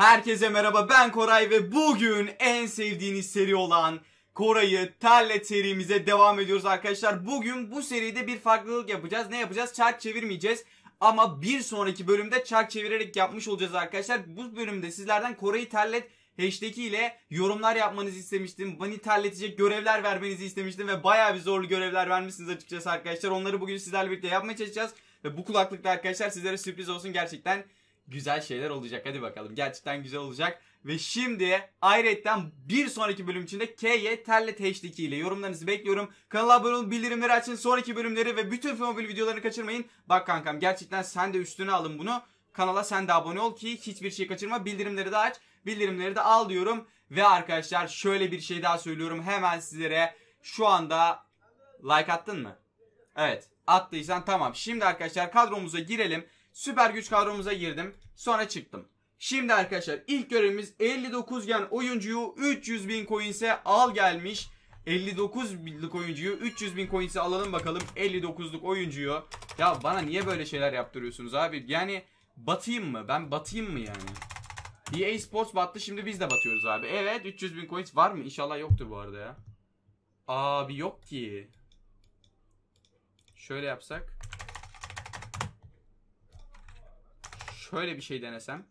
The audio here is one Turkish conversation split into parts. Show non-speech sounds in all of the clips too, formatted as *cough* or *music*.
Herkese merhaba ben Koray ve bugün en sevdiğiniz seri olan Koray'ı terlet serimize devam ediyoruz arkadaşlar. Bugün bu seride bir farklılık yapacağız. Ne yapacağız? Çark çevirmeyeceğiz. Ama bir sonraki bölümde çark çevirerek yapmış olacağız arkadaşlar. Bu bölümde sizlerden Koray'ı terlet hashtag'i ile yorumlar yapmanızı istemiştim. Beni terletecek görevler vermenizi istemiştim ve bayağı bir zorlu görevler vermişsiniz açıkçası arkadaşlar. Onları bugün sizlerle birlikte yapmaya çalışacağız. Ve bu kulaklıkla arkadaşlar sizlere sürpriz olsun gerçekten güzel şeyler olacak. Hadi bakalım gerçekten güzel olacak. Ve şimdi ayrıca bir sonraki bölüm içinde KY Terle h ile yorumlarınızı bekliyorum. Kanala abone olun, bildirimleri açın, sonraki bölümleri ve bütün Femobil videolarını kaçırmayın. Bak kankam gerçekten sen de üstüne alın bunu. Kanala sen de abone ol ki hiçbir şey kaçırma. Bildirimleri de aç, bildirimleri de al diyorum. Ve arkadaşlar şöyle bir şey daha söylüyorum hemen sizlere. Şu anda like attın mı? Evet attıysan tamam. Şimdi arkadaşlar kadromuza girelim. Süper güç kadromuza girdim. Sonra çıktım. Şimdi arkadaşlar ilk görevimiz 59 gen oyuncuyu 300 bin coins'e al gelmiş. 59 binlik oyuncuyu 300 bin coins'e alalım bakalım 59'luk oyuncuyu. Ya bana niye böyle şeyler yaptırıyorsunuz abi? Yani batayım mı? Ben batayım mı yani? EA Sports battı şimdi biz de batıyoruz abi. Evet 300 bin coins var mı? İnşallah yoktur bu arada ya. Abi yok ki. Şöyle yapsak. şöyle bir şey denesem.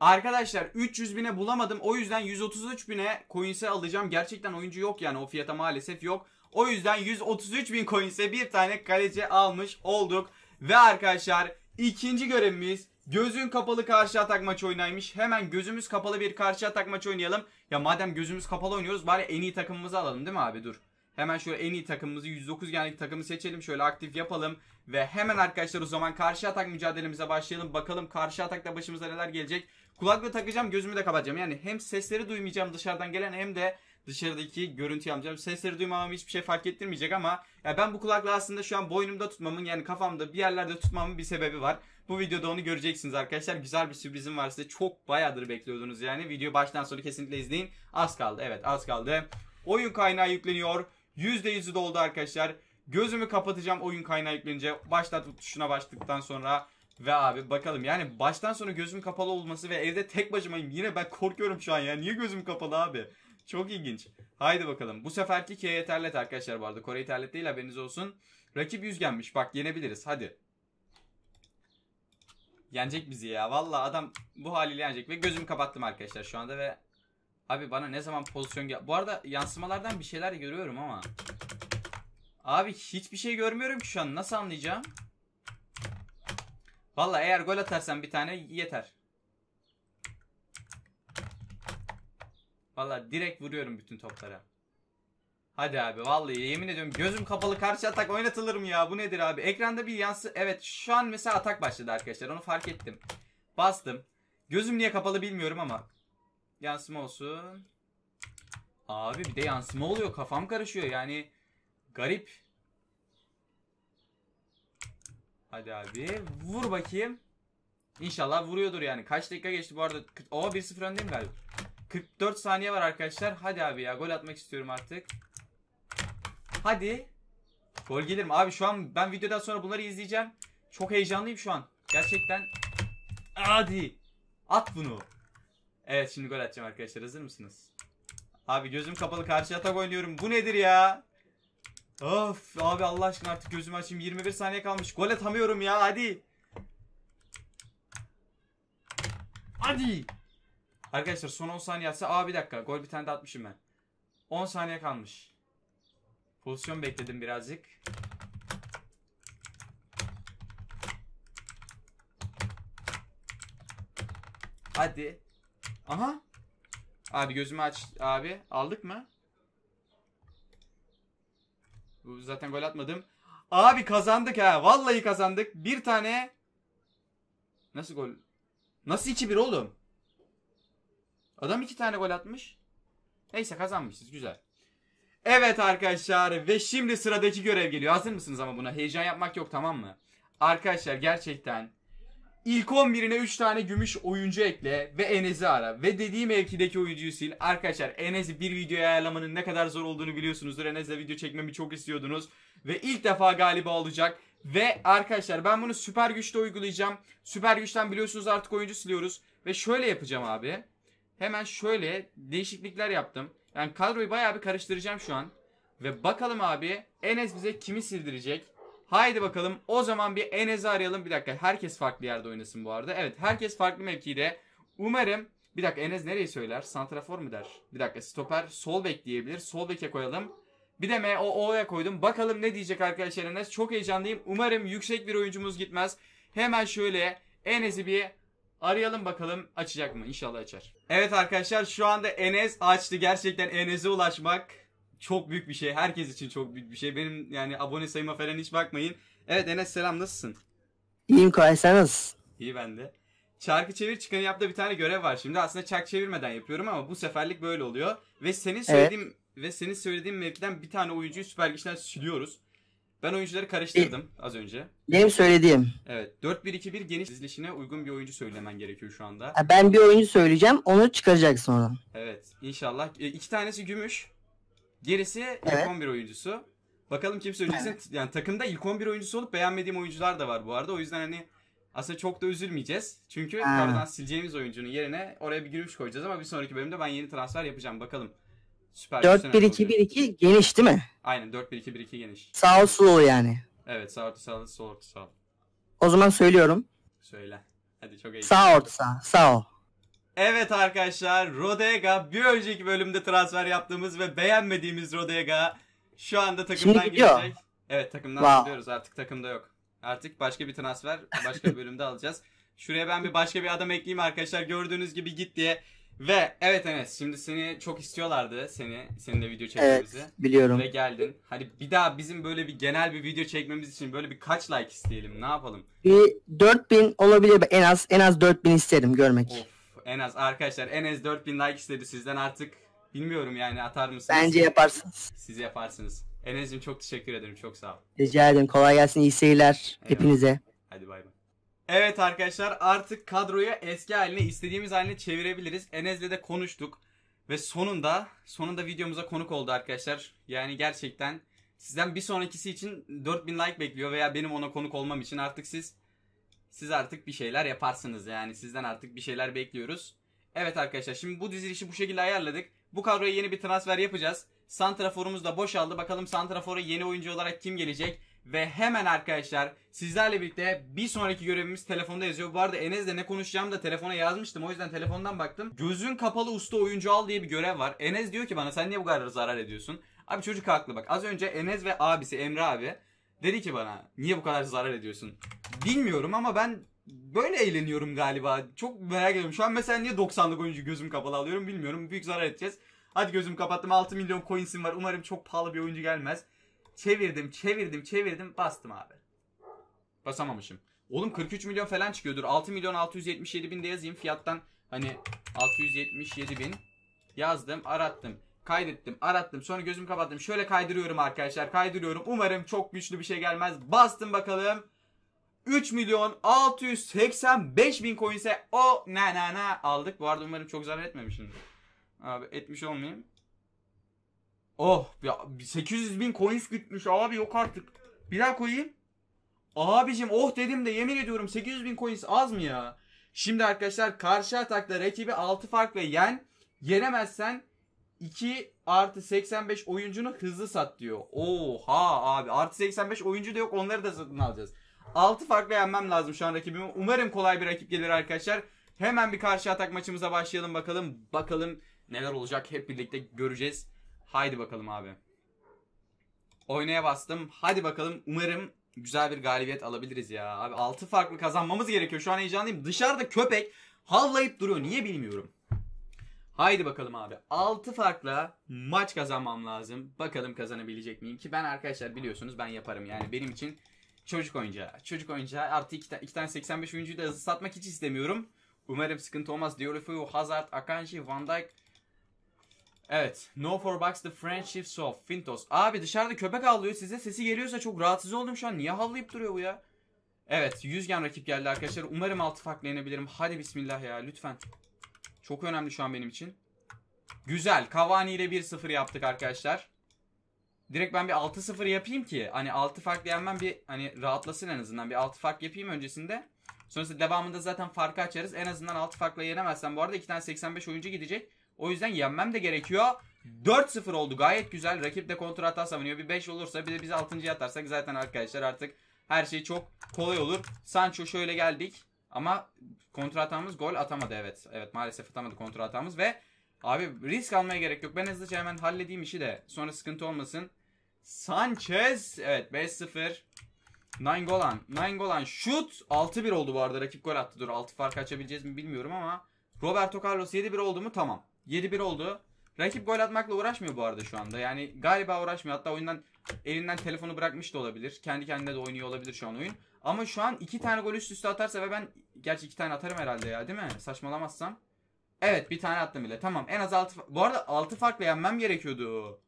Arkadaşlar 300 bine bulamadım. O yüzden 133 bine coins'e alacağım. Gerçekten oyuncu yok yani o fiyata maalesef yok. O yüzden 133 bin coins'e bir tane kaleci almış olduk. Ve arkadaşlar ikinci görevimiz gözün kapalı karşı atak maçı oynaymış. Hemen gözümüz kapalı bir karşı atak maçı oynayalım. Ya madem gözümüz kapalı oynuyoruz bari en iyi takımımızı alalım değil mi abi dur. Hemen şöyle en iyi takımımızı 109 genlik takımı seçelim. Şöyle aktif yapalım. Ve hemen arkadaşlar o zaman karşı atak mücadelemize başlayalım. Bakalım karşı atakta başımıza neler gelecek. Kulaklığı takacağım gözümü de kapatacağım. Yani hem sesleri duymayacağım dışarıdan gelen hem de dışarıdaki görüntü yapacağım. Sesleri duymamam hiçbir şey fark ettirmeyecek ama ya ben bu kulaklığı aslında şu an boynumda tutmamın yani kafamda bir yerlerde tutmamın bir sebebi var. Bu videoda onu göreceksiniz arkadaşlar. Güzel bir sürprizim var size. Çok bayağıdır bekliyordunuz yani. Video baştan sona kesinlikle izleyin. Az kaldı. Evet az kaldı. Oyun kaynağı yükleniyor. %100'ü doldu arkadaşlar. Gözümü kapatacağım oyun kaynağı yüklenince. Başlat tuşuna başladıktan sonra ve abi bakalım yani baştan sonra gözüm kapalı olması ve evde tek başımayım. Yine ben korkuyorum şu an ya. Niye gözüm kapalı abi? Çok ilginç. Haydi bakalım. Bu seferki K'ye terlet arkadaşlar bu arada. Kore'yi terlet değil haberiniz olsun. Rakip yüzgenmiş. Bak yenebiliriz. Hadi. Yenecek bizi ya. Valla adam bu haliyle yenecek. Ve gözümü kapattım arkadaşlar şu anda ve Abi bana ne zaman pozisyon gel... Bu arada yansımalardan bir şeyler görüyorum ama. Abi hiçbir şey görmüyorum ki şu an. Nasıl anlayacağım? Valla eğer gol atarsan bir tane yeter. Valla direkt vuruyorum bütün toplara. Hadi abi vallahi yemin ediyorum gözüm kapalı karşı atak oynatılır mı ya? Bu nedir abi? Ekranda bir yansı... Evet şu an mesela atak başladı arkadaşlar. Onu fark ettim. Bastım. Gözüm niye kapalı bilmiyorum ama Yansıma olsun. Abi bir de yansıma oluyor. Kafam karışıyor yani. Garip. Hadi abi. Vur bakayım. İnşallah vuruyordur yani. Kaç dakika geçti bu arada? O 1-0 öndeyim galiba. 44 saniye var arkadaşlar. Hadi abi ya. Gol atmak istiyorum artık. Hadi. Gol gelir mi? Abi şu an ben videodan sonra bunları izleyeceğim. Çok heyecanlıyım şu an. Gerçekten. Hadi. At bunu. Evet şimdi gol atacağım arkadaşlar. Hazır mısınız? Abi gözüm kapalı karşı atak oynuyorum. Bu nedir ya? Of abi Allah aşkına artık gözümü açayım. 21 saniye kalmış. Gol atamıyorum ya hadi. Hadi. Arkadaşlar son 10 saniye atsa. Aa bir dakika gol bir tane de atmışım ben. 10 saniye kalmış. Pozisyon bekledim birazcık. Hadi. Aha. Abi gözümü aç. Abi aldık mı? Zaten gol atmadım. Abi kazandık ha. Vallahi kazandık. Bir tane. Nasıl gol? Nasıl 2 bir oğlum? Adam iki tane gol atmış. Neyse kazanmışız. Güzel. Evet arkadaşlar ve şimdi sıradaki görev geliyor. Hazır mısınız ama buna? Heyecan yapmak yok tamam mı? Arkadaşlar gerçekten İlk 11'ine 3 tane gümüş oyuncu ekle ve Enes'i ara. Ve dediği mevkideki oyuncuyu sil. Arkadaşlar Enes'i bir videoya ayarlamanın ne kadar zor olduğunu biliyorsunuzdur. Enes'le video çekmemi çok istiyordunuz. Ve ilk defa galiba olacak. Ve arkadaşlar ben bunu süper güçte uygulayacağım. Süper güçten biliyorsunuz artık oyuncu siliyoruz. Ve şöyle yapacağım abi. Hemen şöyle değişiklikler yaptım. Yani kadroyu bayağı bir karıştıracağım şu an. Ve bakalım abi Enes bize kimi sildirecek? Haydi bakalım o zaman bir Enes'i arayalım. Bir dakika herkes farklı yerde oynasın bu arada. Evet herkes farklı mevkide. Umarım bir dakika Enes nereyi söyler? Santrafor mu der? Bir dakika stoper sol bek diyebilir. Sol beke koyalım. Bir de MOO'ya koydum. Bakalım ne diyecek arkadaşlar Enes. Çok heyecanlıyım. Umarım yüksek bir oyuncumuz gitmez. Hemen şöyle Enes'i bir Arayalım bakalım açacak mı? İnşallah açar. Evet arkadaşlar şu anda Enes açtı. Gerçekten Enes'e ulaşmak çok büyük bir şey. Herkes için çok büyük bir şey. Benim yani abone sayıma falan hiç bakmayın. Evet Enes selam nasılsın? İyiyim Koray sen nasılsın? İyi ben de. Çarkı çevir çıkanı yap bir tane görev var. Şimdi aslında çark çevirmeden yapıyorum ama bu seferlik böyle oluyor. Ve senin söylediğim evet. ve senin söylediğim mevkiden bir tane oyuncuyu Süper Lig'den siliyoruz. Ben oyuncuları karıştırdım e, az önce. Benim söylediğim. Evet. 4-1-2-1 geniş dizilişine uygun bir oyuncu söylemen gerekiyor şu anda. Ben bir oyuncu söyleyeceğim. Onu çıkaracaksın oradan. Evet. İnşallah. E, iki tanesi gümüş. Gerisi evet. ilk 11 oyuncusu. Bakalım kim söyleyeceksin. Evet. Yani takımda ilk 11 oyuncusu olup beğenmediğim oyuncular da var bu arada. O yüzden hani aslında çok da üzülmeyeceğiz. Çünkü yukarıdan sileceğimiz oyuncunun yerine oraya bir gülüş koyacağız ama bir sonraki bölümde ben yeni transfer yapacağım. Bakalım. Süper 4-1-2-1-2 geniş değil mi? Aynen 4-1-2-1-2 geniş. Sağ ol slow yani. Evet sağ orta sağ sol orta sağ. O zaman söylüyorum. Söyle. Hadi çok iyi. Sağ orta sağ. Sağ ol. Evet arkadaşlar Rodega bir önceki bölümde transfer yaptığımız ve beğenmediğimiz Rodega şu anda takımdan gidecek. Evet takımdan wow. gidiyoruz artık takımda yok. Artık başka bir transfer başka bir bölümde alacağız. Şuraya ben bir başka bir adam ekleyeyim arkadaşlar gördüğünüz gibi git diye. Ve evet Enes şimdi seni çok istiyorlardı seni seninle video çekmemizi. Evet biliyorum. Ve geldin. Hani bir daha bizim böyle bir genel bir video çekmemiz için böyle bir kaç like isteyelim ne yapalım? Bir 4000 olabilir en az en az 4000 isterim görmek. Of en az arkadaşlar en az 4000 like istedi sizden artık. Bilmiyorum yani atar mısınız? Bence yaparsınız. Siz yaparsınız. Enes'cim çok teşekkür ederim. Çok sağ ol. Rica ederim. Kolay gelsin. İyi seyirler Eyvallah. hepinize. Hadi bay bay. Evet arkadaşlar artık kadroyu eski haline istediğimiz haline çevirebiliriz. Enes'le de konuştuk. Ve sonunda sonunda videomuza konuk oldu arkadaşlar. Yani gerçekten sizden bir sonrakisi için 4000 like bekliyor veya benim ona konuk olmam için artık siz siz artık bir şeyler yaparsınız yani sizden artık bir şeyler bekliyoruz. Evet arkadaşlar şimdi bu dizilişi bu şekilde ayarladık. Bu kadroya yeni bir transfer yapacağız. Santraforumuz da boşaldı. Bakalım Santrafor'a yeni oyuncu olarak kim gelecek? Ve hemen arkadaşlar sizlerle birlikte bir sonraki görevimiz telefonda yazıyor. Bu arada Enes'le ne konuşacağım da telefona yazmıştım. O yüzden telefondan baktım. Gözün kapalı usta oyuncu al diye bir görev var. Enes diyor ki bana sen niye bu kadar zarar ediyorsun? Abi çocuk haklı bak. Az önce Enes ve abisi Emre abi dedi ki bana niye bu kadar zarar ediyorsun? Bilmiyorum ama ben böyle eğleniyorum galiba. Çok merak ediyorum. Şu an mesela niye 90'lık oyuncu gözüm kapalı alıyorum bilmiyorum. Büyük zarar edeceğiz. Hadi gözüm kapattım. 6 milyon coins'im var. Umarım çok pahalı bir oyuncu gelmez. Çevirdim, çevirdim, çevirdim. Bastım abi. Basamamışım. Oğlum 43 milyon falan çıkıyordur. 6 milyon 677 bin de yazayım. Fiyattan hani 677 bin yazdım, arattım. Kaydettim, arattım. Sonra gözüm kapattım. Şöyle kaydırıyorum arkadaşlar. Kaydırıyorum. Umarım çok güçlü bir şey gelmez. Bastım bakalım. 3 milyon 685 bin coin ise o na na na aldık. Bu arada umarım çok zarar etmemişim. Abi etmiş olmayayım. Oh ya 800 bin coins gitmiş. abi yok artık. Bir daha koyayım. Abicim oh dedim de yemin ediyorum 800 bin coins az mı ya? Şimdi arkadaşlar karşı atakta rakibi 6 farkla yen. Yenemezsen 2 artı 85 oyuncunu hızlı sat diyor. Oha abi artı 85 oyuncu da yok onları da satın alacağız. 6 farklı yenmem lazım şu an rakibimi. Umarım kolay bir rakip gelir arkadaşlar. Hemen bir karşı atak maçımıza başlayalım bakalım. Bakalım neler olacak hep birlikte göreceğiz. Haydi bakalım abi. Oynaya bastım. Hadi bakalım. Umarım güzel bir galibiyet alabiliriz ya. Abi 6 farklı kazanmamız gerekiyor. Şu an heyecanlıyım. Dışarıda köpek havlayıp duruyor. Niye bilmiyorum. Haydi bakalım abi. 6 farklı maç kazanmam lazım. Bakalım kazanabilecek miyim ki ben arkadaşlar biliyorsunuz ben yaparım. Yani benim için Çocuk oyuncağı. Çocuk oyuncağı artı iki, ta- iki tane 85 oyuncuyu da hızlı satmak hiç istemiyorum. Umarım sıkıntı olmaz. Diorifeu, Hazard, Akanji, Van Dijk. Evet. No for bucks the friendships of Fintos. Abi dışarıda köpek havlıyor. Size sesi geliyorsa çok rahatsız oldum şu an. Niye havlayıp duruyor bu ya? Evet. Yüzgen rakip geldi arkadaşlar. Umarım altı farklı yenebilirim. Hadi bismillah ya lütfen. Çok önemli şu an benim için. Güzel. Cavani ile 1-0 yaptık arkadaşlar direkt ben bir 6-0 yapayım ki hani 6 fark yenmem bir hani rahatlasın en azından. Bir 6 fark yapayım öncesinde. Sonrasında devamında zaten farkı açarız. En azından 6 farkla yenemezsem bu arada 2 tane 85 oyuncu gidecek. O yüzden yenmem de gerekiyor. 4-0 oldu gayet güzel. Rakip de kontra hata savunuyor. Bir 5 olursa bir de biz 6. atarsak zaten arkadaşlar artık her şey çok kolay olur. Sancho şöyle geldik. Ama kontra hatamız gol atamadı evet. Evet maalesef atamadı kontra hatamız ve abi risk almaya gerek yok. Ben hızlıca hemen halledeyim işi de sonra sıkıntı olmasın. Sanchez. Evet 5-0. Nainggolan. Nainggolan şut. 6-1 oldu bu arada. Rakip gol attı. Dur 6 fark açabileceğiz mi bilmiyorum ama. Roberto Carlos 7-1 oldu mu? Tamam. 7-1 oldu. Rakip gol atmakla uğraşmıyor bu arada şu anda. Yani galiba uğraşmıyor. Hatta oyundan elinden telefonu bırakmış da olabilir. Kendi kendine de oynuyor olabilir şu an oyun. Ama şu an iki tane gol üst üste atarsa ve ben gerçi iki tane atarım herhalde ya değil mi? Saçmalamazsam. Evet bir tane attım bile. Tamam en az 6 bu arada 6 farkla yenmem gerekiyordu.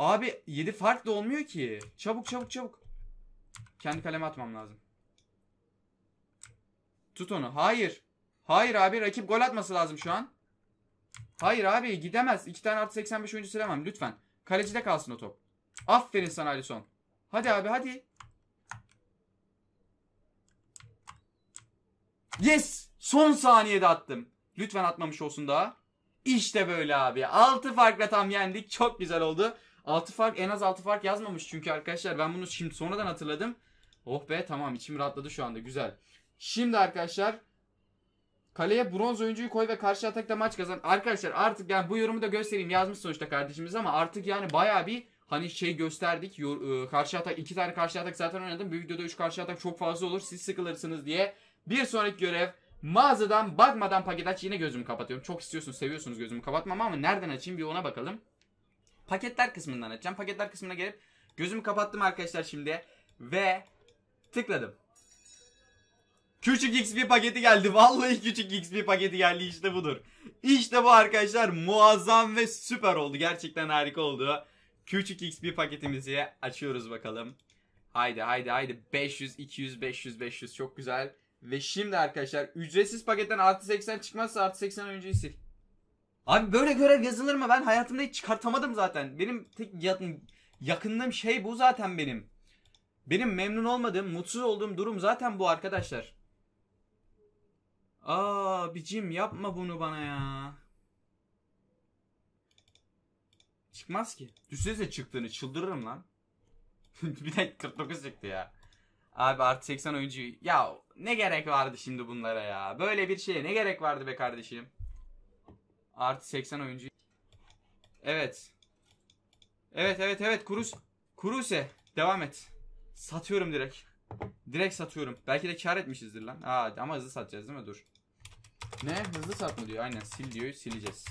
Abi 7 fark da olmuyor ki. Çabuk çabuk çabuk. Kendi kaleme atmam lazım. Tut onu. Hayır. Hayır abi rakip gol atması lazım şu an. Hayır abi gidemez. 2 tane artı 85 oyuncu silemem lütfen. Kalecide kalsın o top. Aferin sana Alison. Hadi abi hadi. Yes! Son saniyede attım. Lütfen atmamış olsun daha. İşte böyle abi. 6 farkla tam yendik. Çok güzel oldu. 6 fark en az 6 fark yazmamış çünkü arkadaşlar ben bunu şimdi sonradan hatırladım. Oh be tamam içim rahatladı şu anda güzel. Şimdi arkadaşlar kaleye bronz oyuncuyu koy ve karşı atakta maç kazan. Arkadaşlar artık yani bu yorumu da göstereyim yazmış sonuçta kardeşimiz ama artık yani baya bir hani şey gösterdik. E, karşı atak iki tane karşı atak zaten oynadım. Bir videoda 3 karşı atak çok fazla olur siz sıkılırsınız diye. Bir sonraki görev mağazadan bakmadan paket aç yine gözümü kapatıyorum. Çok istiyorsunuz seviyorsunuz gözümü kapatmam ama nereden açayım bir ona bakalım paketler kısmından açacağım. Paketler kısmına gelip gözümü kapattım arkadaşlar şimdi ve tıkladım. Küçük XP paketi geldi. *laughs* Vallahi küçük XP paketi geldi. İşte budur. İşte bu arkadaşlar muazzam ve süper oldu. Gerçekten harika oldu. Küçük XP paketimizi açıyoruz bakalım. Haydi haydi haydi 500 200 500 500 çok güzel. Ve şimdi arkadaşlar ücretsiz paketten artı 80 çıkmazsa artı 80 önceyi sil. Abi böyle görev yazılır mı? Ben hayatımda hiç çıkartamadım zaten. Benim tek yakındığım şey bu zaten benim. Benim memnun olmadığım, mutsuz olduğum durum zaten bu arkadaşlar. Aa bicim yapma bunu bana ya. Çıkmaz ki. Düşünsene çıktığını çıldırırım lan. *laughs* bir dakika 49 çıktı ya. Abi artı 80 oyuncu. Ya ne gerek vardı şimdi bunlara ya. Böyle bir şeye ne gerek vardı be kardeşim. Artı 80 oyuncu. Evet. Evet evet evet Kurus. Kuruse. Devam et. Satıyorum direkt. Direkt satıyorum. Belki de kar etmişizdir lan. Aa, ama hızlı satacağız değil mi? Dur. Ne? Hızlı satma diyor. Aynen sil diyor. Sileceğiz.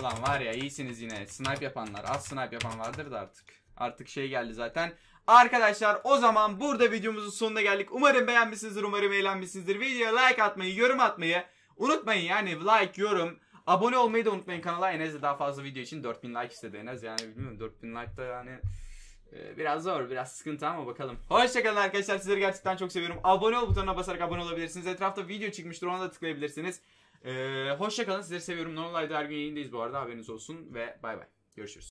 Ulan var ya iyisiniz yine. Snipe yapanlar. Az snipe yapan vardır da artık. Artık şey geldi zaten. Arkadaşlar o zaman burada videomuzun sonuna geldik. Umarım beğenmişsinizdir. Umarım eğlenmişsinizdir. Videoya like atmayı, yorum atmayı unutmayın. Yani like, yorum, Abone olmayı da unutmayın kanala. Enes de daha fazla video için 4000 like istedi Enes. Yani bilmiyorum 4000 like da yani e, biraz zor, biraz sıkıntı ama bakalım. Hoşçakalın arkadaşlar. Sizleri gerçekten çok seviyorum. Abone ol butonuna basarak abone olabilirsiniz. Etrafta video çıkmıştır ona da tıklayabilirsiniz. Ee, hoşçakalın. Sizleri seviyorum. Normalde her gün yayındayız bu arada. Haberiniz olsun ve bay bay. Görüşürüz.